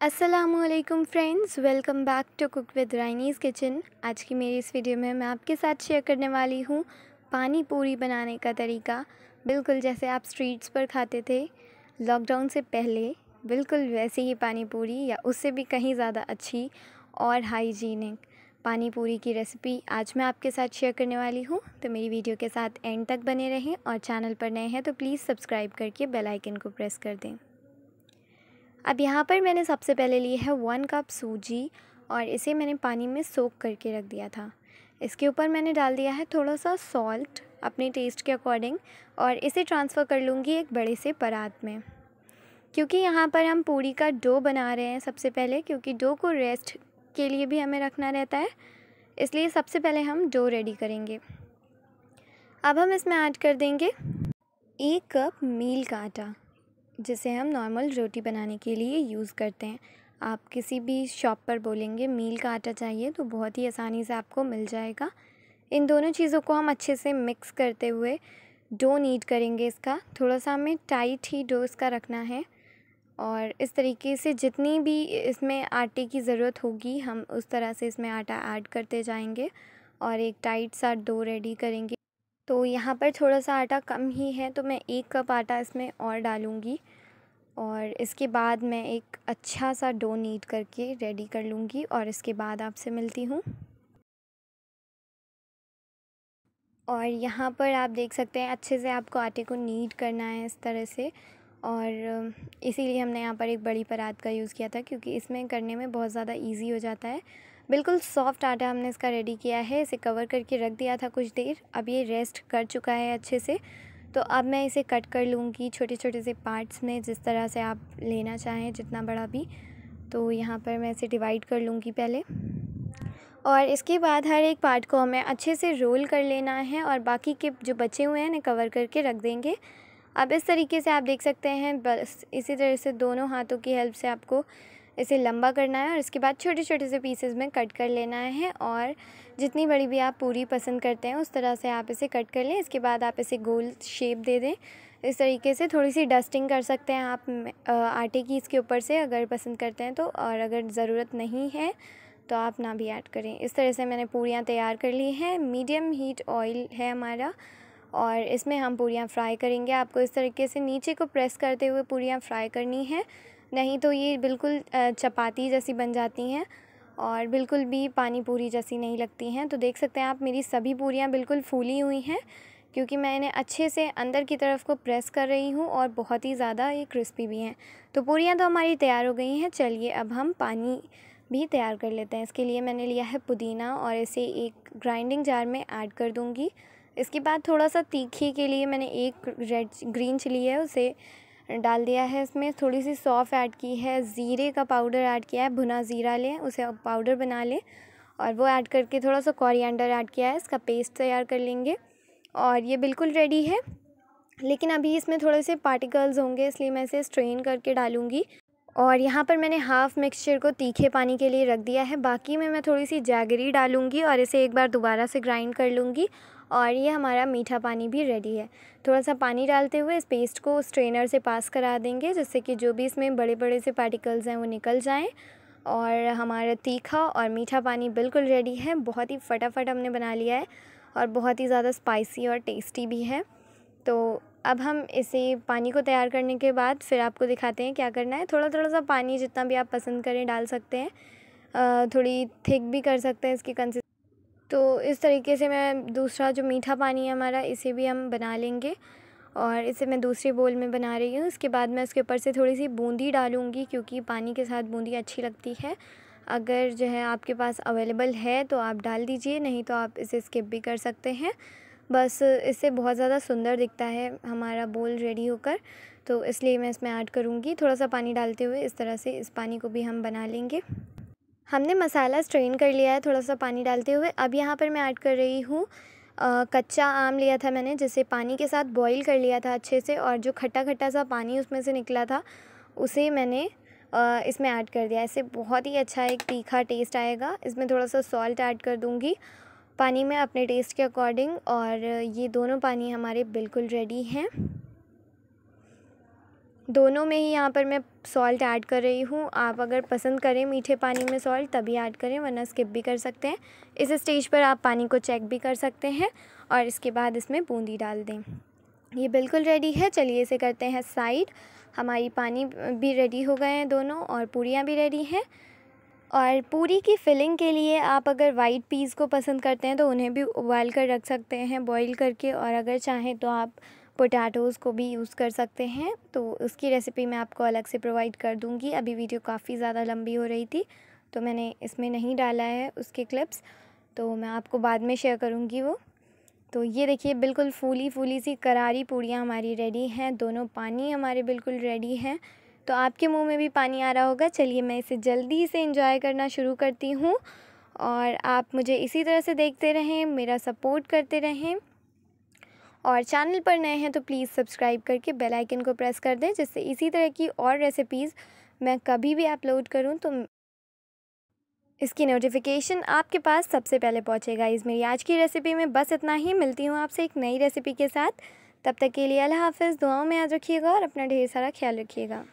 Aslam friends welcome back to cook with Rainy's kitchen आज की मेरी इस वीडियो में मैं आपके साथ शेयर करने वाली हूँ पानी पूरी बनाने का तरीका बिल्कुल जैसे आप स्ट्रीट्स पर खाते थे लॉकडाउन से पहले बिल्कुल वैसे ही पानी पूरी या उससे भी कहीं ज़्यादा अच्छी और हाइजीनिक पानी पूरी की रेसिपी आज मैं आपके साथ शेयर करने वाली हूँ तो मेरी वीडियो के साथ एंड तक बने रहें और चैनल पर नए हैं तो प्लीज़ सब्सक्राइब करके बेल आइकन को प्रेस कर दें अब यहाँ पर मैंने सबसे पहले लिए है वन कप सूजी और इसे मैंने पानी में सोख करके रख दिया था इसके ऊपर मैंने डाल दिया है थोड़ा सा सॉल्ट अपने टेस्ट के अकॉर्डिंग और इसे ट्रांसफ़र कर लूँगी एक बड़े से परात में क्योंकि यहाँ पर हम पूरी का डो बना रहे हैं सबसे पहले क्योंकि डो को रेस्ट के लिए भी हमें रखना रहता है इसलिए सबसे पहले हम डो रेडी करेंगे अब हम इसमें ऐड कर देंगे एक कप मील का आटा जिसे हम नॉर्मल रोटी बनाने के लिए यूज़ करते हैं आप किसी भी शॉप पर बोलेंगे मील का आटा चाहिए तो बहुत ही आसानी से आपको मिल जाएगा इन दोनों चीज़ों को हम अच्छे से मिक्स करते हुए डो नीड करेंगे इसका थोड़ा सा हमें टाइट ही डो इसका रखना है और इस तरीके से जितनी भी इसमें आटे की ज़रूरत होगी हम उस तरह से इसमें आटा ऐड करते जाएंगे और एक टाइट सा डो रेडी करेंगे तो यहाँ पर थोड़ा सा आटा कम ही है तो मैं एक कप आटा इसमें और डालूँगी और इसके बाद मैं एक अच्छा सा डो नीट करके रेडी कर लूँगी और इसके बाद आपसे मिलती हूँ और यहाँ पर आप देख सकते हैं अच्छे से आपको आटे को नीट करना है इस तरह से और इसीलिए हमने यहाँ पर एक बड़ी परात का यूज़ किया था क्योंकि इसमें करने में बहुत ज़्यादा इजी हो जाता है बिल्कुल सॉफ्ट आटा हमने इसका रेडी किया है इसे कवर करके रख दिया था कुछ देर अब ये रेस्ट कर चुका है अच्छे से तो अब मैं इसे कट कर लूँगी छोटे छोटे से पार्ट्स में जिस तरह से आप लेना चाहें जितना बड़ा भी तो यहाँ पर मैं इसे डिवाइड कर लूँगी पहले और इसके बाद हर एक पार्ट को हमें अच्छे से रोल कर लेना है और बाकी के जो बचे हुए हैं ना कवर करके रख देंगे अब इस तरीके से आप देख सकते हैं बस इसी तरह से दोनों हाथों की हेल्प से आपको इसे लंबा करना है और इसके बाद छोटे छोटे से पीसेस में कट कर लेना है और जितनी बड़ी भी आप पूरी पसंद करते हैं उस तरह से आप इसे कट कर लें इसके बाद आप इसे गोल शेप दे दें इस तरीके से थोड़ी सी डस्टिंग कर सकते हैं आप आटे की इसके ऊपर से अगर पसंद करते हैं तो और अगर ज़रूरत नहीं है तो आप ना भी ऐड करें इस तरह से मैंने पूरियाँ तैयार कर ली हैं मीडियम हीट ऑयल है हमारा और इसमें हम पूरियाँ फ्राई करेंगे आपको इस तरीके से नीचे को प्रेस करते हुए पूरियाँ फ्राई करनी है नहीं तो ये बिल्कुल चपाती जैसी बन जाती हैं और बिल्कुल भी पानी पूरी जैसी नहीं लगती हैं तो देख सकते हैं आप मेरी सभी पूरियाँ बिल्कुल फूली हुई हैं क्योंकि मैं इन्हें अच्छे से अंदर की तरफ को प्रेस कर रही हूँ और बहुत ही ज़्यादा ये क्रिस्पी भी हैं तो पूरियाँ तो हमारी तैयार हो गई हैं चलिए अब हम पानी भी तैयार कर लेते हैं इसके लिए मैंने लिया है पुदीना और इसे एक ग्राइंडिंग जार में ऐड कर दूँगी इसके बाद थोड़ा सा तीखे के लिए मैंने एक रेड ग्रीन चिली है उसे डाल दिया है इसमें थोड़ी सी सौफ ऐड की है ज़ीरे का पाउडर ऐड किया है भुना ज़ीरा लें उसे पाउडर बना लें और वो ऐड करके थोड़ा सा कोरिएंडर ऐड किया है इसका पेस्ट तैयार कर लेंगे और ये बिल्कुल रेडी है लेकिन अभी इसमें थोड़े से पार्टिकल्स होंगे इसलिए मैं इसे स्ट्रेन करके डालूँगी और यहाँ पर मैंने हाफ़ मिक्सचर को तीखे पानी के लिए रख दिया है बाकी में मैं थोड़ी सी जैगरी डालूँगी और इसे एक बार दोबारा से ग्राइंड कर लूँगी और ये हमारा मीठा पानी भी रेडी है थोड़ा सा पानी डालते हुए इस पेस्ट को स्ट्रेनर से पास करा देंगे जिससे कि जो भी इसमें बड़े बड़े से पार्टिकल्स हैं वो निकल जाएँ और हमारा तीखा और मीठा पानी बिल्कुल रेडी है बहुत ही फटाफट हमने बना लिया है और बहुत ही ज़्यादा स्पाइसी और टेस्टी भी है तो अब हम इसे पानी को तैयार करने के बाद फिर आपको दिखाते हैं क्या करना है थोड़ा थोड़ा सा पानी जितना भी आप पसंद करें डाल सकते हैं थोड़ी थिक भी कर सकते हैं इसकी कंसिस्ट तो इस तरीके से मैं दूसरा जो मीठा पानी है हमारा इसे भी हम बना लेंगे और इसे मैं दूसरे बोल में बना रही हूँ इसके बाद मैं उसके ऊपर से थोड़ी सी बूंदी डालूँगी क्योंकि पानी के साथ बूंदी अच्छी लगती है अगर जो है आपके पास अवेलेबल है तो आप डाल दीजिए नहीं तो आप इसे स्किप भी कर सकते हैं बस इससे बहुत ज़्यादा सुंदर दिखता है हमारा बोल रेडी होकर तो इसलिए मैं इसमें ऐड करूँगी थोड़ा सा पानी डालते हुए इस तरह से इस पानी को भी हम बना लेंगे हमने मसाला स्ट्रेन कर लिया है थोड़ा सा पानी डालते हुए अब यहाँ पर मैं ऐड कर रही हूँ कच्चा आम लिया था मैंने जिसे पानी के साथ बॉईल कर लिया था अच्छे से और जो खट्टा खट्टा सा पानी उसमें से निकला था उसे मैंने आ, इसमें ऐड कर दिया ऐसे बहुत ही अच्छा एक तीखा टेस्ट आएगा इसमें थोड़ा सा सॉल्ट ऐड कर दूँगी पानी में अपने टेस्ट के अकॉर्डिंग और ये दोनों पानी हमारे बिल्कुल रेडी हैं दोनों में ही यहाँ पर मैं सॉल्ट ऐड कर रही हूँ आप अगर पसंद करें मीठे पानी में सॉल्ट तभी ऐड करें वरना स्किप भी कर सकते हैं इस स्टेज पर आप पानी को चेक भी कर सकते हैं और इसके बाद इसमें बूंदी डाल दें ये बिल्कुल रेडी है चलिए इसे करते हैं साइड हमारी पानी भी रेडी हो गए हैं दोनों और पूड़ियाँ भी रेडी हैं और पूरी की फिलिंग के लिए आप अगर वाइट पीस को पसंद करते हैं तो उन्हें भी उबाल कर रख सकते हैं बॉईल करके और अगर चाहें तो आप पोटैटोज़ को भी यूज़ कर सकते हैं तो उसकी रेसिपी मैं आपको अलग से प्रोवाइड कर दूँगी अभी वीडियो काफ़ी ज़्यादा लंबी हो रही थी तो मैंने इसमें नहीं डाला है उसके क्लिप्स तो मैं आपको बाद में शेयर करूँगी वो तो ये देखिए बिल्कुल फूली फूली सी करारी पूड़ियाँ हमारी रेडी हैं दोनों पानी हमारे बिल्कुल रेडी हैं तो आपके मुंह में भी पानी आ रहा होगा चलिए मैं इसे जल्दी से इंजॉय करना शुरू करती हूँ और आप मुझे इसी तरह से देखते रहें मेरा सपोर्ट करते रहें और चैनल पर नए हैं तो प्लीज़ सब्सक्राइब करके बेल आइकन को प्रेस कर दें जिससे इसी तरह की और रेसिपीज़ मैं कभी भी अपलोड करूं तो इसकी नोटिफिकेशन आपके पास सबसे पहले पहुंचेगा इस मेरी आज की रेसिपी में बस इतना ही मिलती हूँ आपसे एक नई रेसिपी के साथ तब तक के लिए अल्लाह हाफिज़ दुआओं में याद रखिएगा और अपना ढेर सारा ख्याल रखिएगा